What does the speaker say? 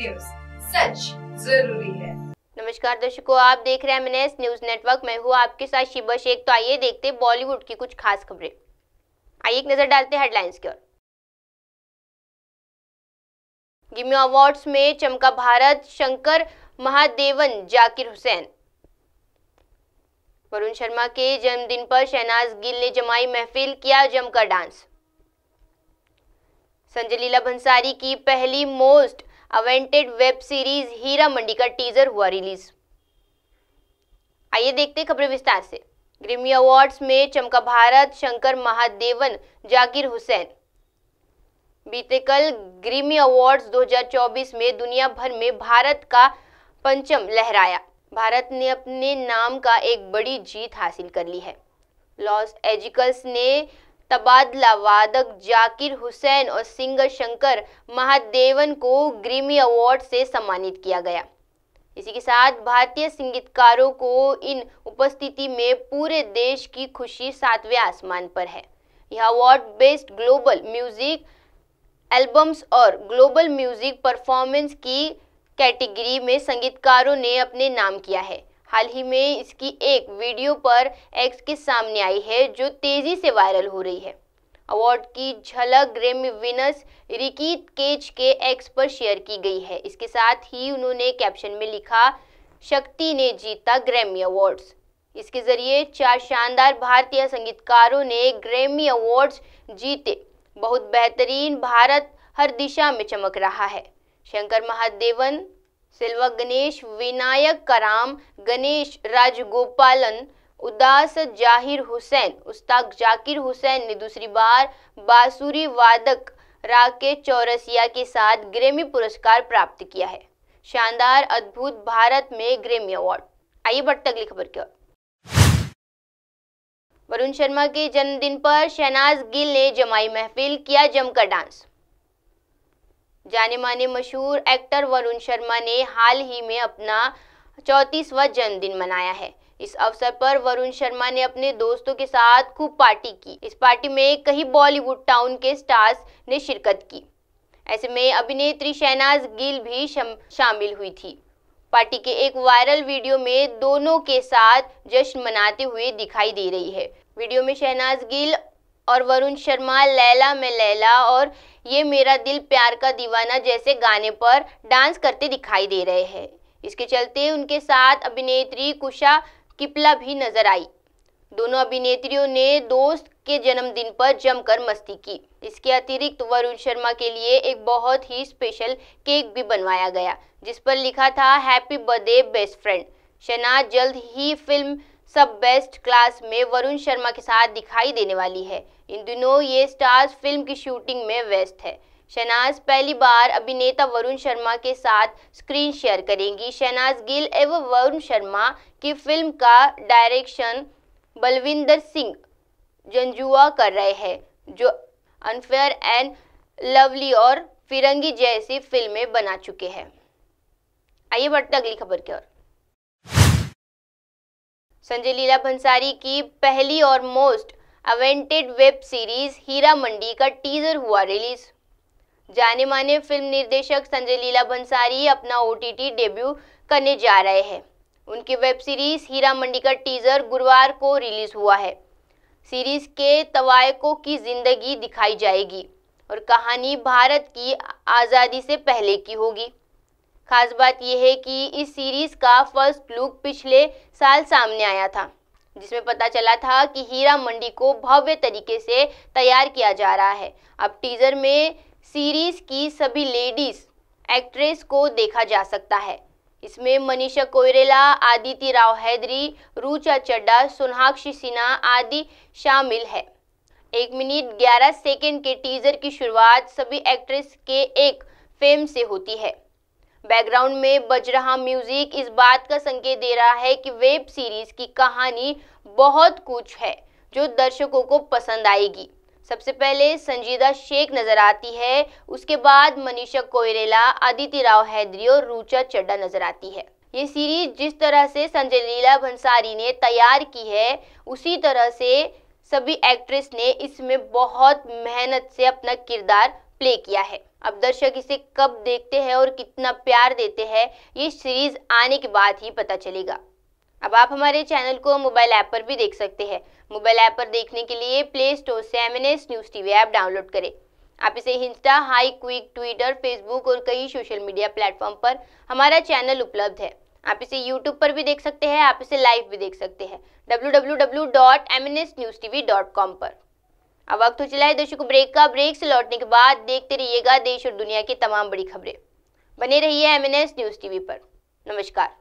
news सच जरूरी है नमस्कार दर्शकों आप देख रहे हैं एम न्यूज नेटवर्क में हूँ आपके साथ शिबा शेख तो आइए देखते बॉलीवुड की कुछ खास खबरें आइए एक नजर डालते हेडलाइंस की ओर गिमी अवार्ड्स में चमका भारत शंकर महादेवन जाकिर हुसैन वरुण शर्मा के जन्मदिन पर शहनाज गिल ने जमाई महफिल किया जमकर डांस संजय लीला भंसारी की पहली most awaited web series Heera Mandi का टीजर हुआ रिलीज आइए देखते हैं खबरें विस्तार से ग्रिमी अवार्ड्स में चमका भारत शंकर महादेवन जाकिर हुसैन बीते कल ग्रीमी अवार्ड्स 2024 में दुनिया भर में भारत का पंचम लहराया भारत ने अपने नाम का एक बड़ी जीत हासिल कर ली है लॉस एजिकल्स ने तबादला वादक जाकिर हुसैन और सिंगर शंकर महादेवन को ग्रीमी अवार्ड से सम्मानित किया गया इसी के साथ भारतीय संगीतकारों को इन उपस्थिति में पूरे देश की खुशी सातवें आसमान पर है यह award best global music albums और ग्लोबल म्यूजिक परफॉर्मेंस की कैटेगरी में संगीतकारों ने अपने नाम किया है हाल ही में इसकी एक वीडियो पर एक्स के सामने आई है जो तेजी से वायरल हो रही है अवार्ड की झलक ग्रेमी विनस रिकी केज के एक्स पर शेयर की गई है इसके साथ ही उन्होंने कैप्शन में लिखा शक्ति ने जीता ग्रैमी अवार्ड्स इसके जरिए चार शानदार भारतीय संगीतकारों ने ग्रैमी अवार्ड्स जीते बहुत बेहतरीन भारत हर दिशा में चमक रहा है शंकर महादेवन सिल्वा गणेश विनायक कराम गणेश राजगोपालन उदास जाहिर हुसैन उस्ताद जाकिर हुसैन ने दूसरी बार बासुरी वादक राकेश चौरसिया के साथ ग्रेमी पुरस्कार प्राप्त किया है शानदार अद्भुत भारत में ग्रेमी अवार्ड आइए बढ़ते अगली खबर की ओर वरुण शर्मा के जन्मदिन पर शहनाज गिल ने जमाई महफिल किया जमकर डांस जाने माने मशहूर एक्टर वरुण शर्मा ने हाल ही में अपना चौंतीसवा जन्मदिन मनाया है इस अवसर पर वरुण शर्मा ने अपने दोस्तों के साथ खूब पार्टी की इस पार्टी में कई बॉलीवुड टाउन के स्टार्स ने शिरकत की ऐसे में अभिनेत्री शहनाज गिल भी शामिल हुई थी पार्टी के एक वायरल वीडियो में दोनों के साथ जश्न मनाते हुए दिखाई दे रही है वीडियो में शहनाज गिल और वरुण शर्मा लैला में लैला और ये मेरा दिल प्यार का दीवाना जैसे गाने पर डांस करते दिखाई दे रहे हैं इसके चलते उनके साथ अभिनेत्री कुशा किपला भी नजर आई दोनों अभिनेत्रियों ने दोस्त के जन्मदिन पर जमकर मस्ती की इसके अतिरिक्त वरुण शर्मा के लिए एक बहुत ही स्पेशल केक भी बनवाया गया जिस पर लिखा था happy birthday best friend Shana जल्द ही फिल्म सब बेस्ट क्लास में वरुण शर्मा के साथ दिखाई देने वाली है इन दिनों ये स्टार्स फिल्म की शूटिंग में व्यस्त है शहनाज पहली बार अभिनेता वरुण शर्मा के साथ स्क्रीन शेयर करेंगी शहनाज गिल एवं वरुण शर्मा की फिल्म का डायरेक्शन बलविंदर सिंह जंजुआ कर रहे हैं जो अनफेयर एंड लवली और फिरंगी जैसी फिल्में बना चुके हैं आइए बढ़ते अगली खबर की ओर संजय लीला भंसारी की पहली और most awaited web series Heera Mandi का टीजर हुआ रिलीज जाने माने फिल्म निर्देशक संजय लीला भंसारी अपना ओ डेब्यू करने जा रहे हैं उनकी वेब सीरीज हीरा मंडी का टीजर गुरुवार को रिलीज हुआ है सीरीज के तवायकों की जिंदगी दिखाई जाएगी और कहानी भारत की आज़ादी से पहले की होगी खास बात यह है कि इस सीरीज़ का फर्स्ट लुक पिछले साल सामने आया था जिसमें पता चला था कि हीरा मंडी को भव्य तरीके से तैयार किया जा रहा है अब टीजर में सीरीज की सभी लेडीज एक्ट्रेस को देखा जा सकता है इसमें मनीषा कोयरेला आदित्य राव हैदरी रूचा चड्डा सोनाक्षी सिन्हा आदि शामिल है एक मिनट ग्यारह सेकेंड के टीजर की शुरुआत सभी एक्ट्रेस के एक फेम से होती है बैकग्राउंड में बज रहा म्यूजिक इस बात का संकेत दे रहा है कि वेब सीरीज की कहानी बहुत कुछ है जो दर्शकों को पसंद आएगी सबसे पहले संजीदा शेख नजर आती है उसके बाद मनीषा कोयरेला आदित्य राव हैदरी और रूचा चड्डा नजर आती है ये सीरीज जिस तरह से संजय लीला भंसारी ने तैयार की है उसी तरह से सभी एक्ट्रेस ने इसमें बहुत मेहनत से अपना किरदार प्ले किया है अब दर्शक इसे कब देखते हैं और कितना प्यार देते हैं ये सीरीज आने के बाद ही पता चलेगा अब आप हमारे चैनल को मोबाइल ऐप पर भी देख सकते हैं मोबाइल ऐप पर देखने के लिए प्ले स्टोर से M news TV app download करें आप इसे इंस्टा हाई क्विक ट्विटर फेसबुक और कई सोशल मीडिया प्लेटफॉर्म पर हमारा चैनल उपलब्ध है आप इसे यूट्यूब पर भी देख सकते हैं आप इसे लाइव भी देख सकते हैं W W W dot M N S news dot com पर अब वक्त हो चला है दर्शकों ब्रेक का ब्रेक से लौटने के बाद देखते रहिएगा देश और दुनिया की तमाम बड़ी खबरें बने रहिए एम न्यूज़ टीवी पर नमस्कार